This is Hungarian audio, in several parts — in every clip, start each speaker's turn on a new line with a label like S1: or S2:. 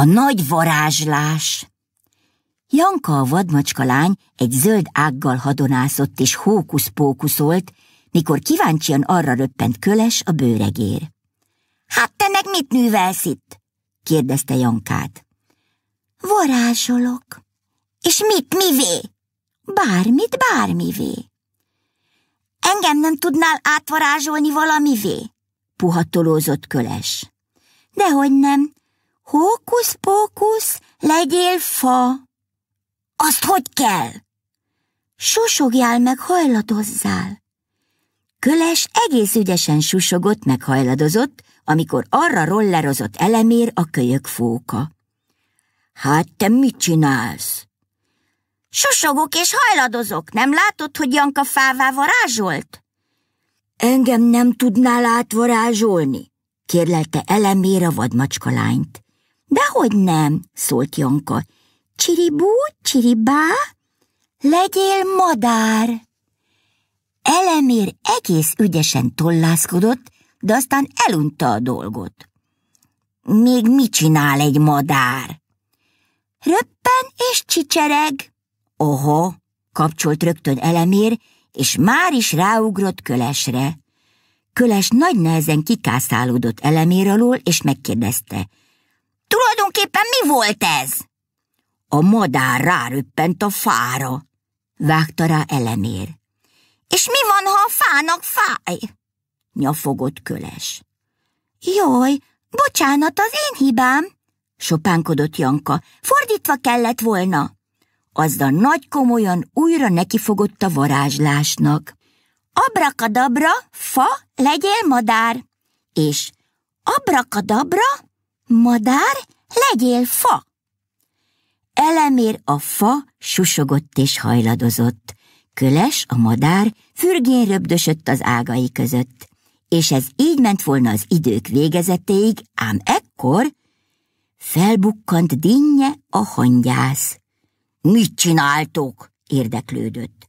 S1: A nagy varázslás! Janka a vadmacska lány egy zöld ággal hadonászott és hókusz-pókuszolt, mikor kíváncsian arra röppent köles a bőregér. Hát te meg mit művelsz itt? kérdezte Jankát. Varázsolok. És mit, mivé? Bármit, bármivé. Engem nem tudnál átvarázsolni valamivé? puhatolózott köles. Dehogy nem, Hókusz-pókusz, legyél fa! Azt hogy kell? Susogjál meg hajladozzál. Köles egész ügyesen susogott meg hajladozott, amikor arra rollerozott elemér a kölyök fóka. Hát te mit csinálsz? Susogok és hajladozok, nem látod, hogy Janka fává varázsolt? Engem nem tudnál átvarázsolni, kérlelte elemér a vadmacska lányt. Dehogy nem, szólt Janka. Csiribú, csiribá, legyél madár! Elemér egész ügyesen tollászkodott, de aztán elunta a dolgot. Még mit csinál egy madár? Röppen és csicsereg. Oho, kapcsolt rögtön elemér, és már is ráugrott kölesre. Köles nagy nehezen kikászálódott elemér alól, és megkérdezte – tulajdonképpen mi volt ez? A madár ráröppent a fára, vágta rá Elemér. És mi van, ha a fának fáj? Nyafogott köles. Jaj, bocsánat, az én hibám, sopánkodott Janka. Fordítva kellett volna. Azzal nagy komolyan újra nekifogott a varázslásnak. Abrakadabra, fa, legyél madár. És abrakadabra, madár, Legyél fa! Elemér a fa susogott és hajladozott. Köles, a madár, fürgén röbdösött az ágai között. És ez így ment volna az idők végezetéig, ám ekkor felbukkant dinnye a hangyász. Mit csináltok? érdeklődött.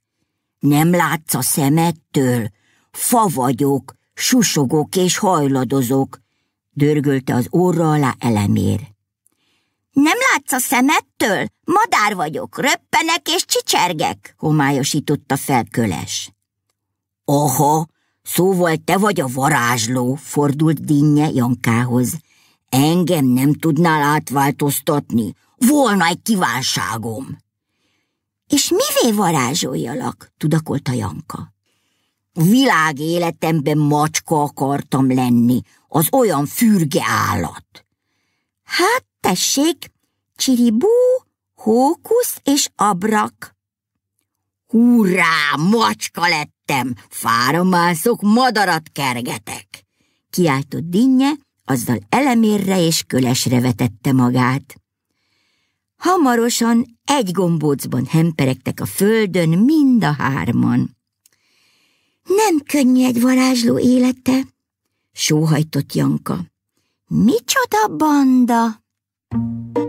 S1: Nem látsz a szemettől? Fa vagyok, susogok és hajladozok, dörgölte az orra alá elemér. Nem látsz a szemettől? Madár vagyok, röppenek és csicsergek, homályosította fel köles. Oho, szóval te vagy a varázsló, fordult dinnye Jankához. Engem nem tudnál átváltoztatni, volna egy kívánságom. És mivé varázsoljalak? tudakolta Janka. Világ életemben macska akartam lenni, az olyan fürge állat. Hát Tessék, csiribú, hókusz és abrak. Hurrá, macska lettem, fáromászok, madarat kergetek! Kiáltott dinnye, azzal elemérre és kölesre vetette magát. Hamarosan egy gombócban hemperegtek a földön mind a hárman. Nem könnyű egy varázsló élete, sóhajtott Janka. Micsoda banda! Thank you.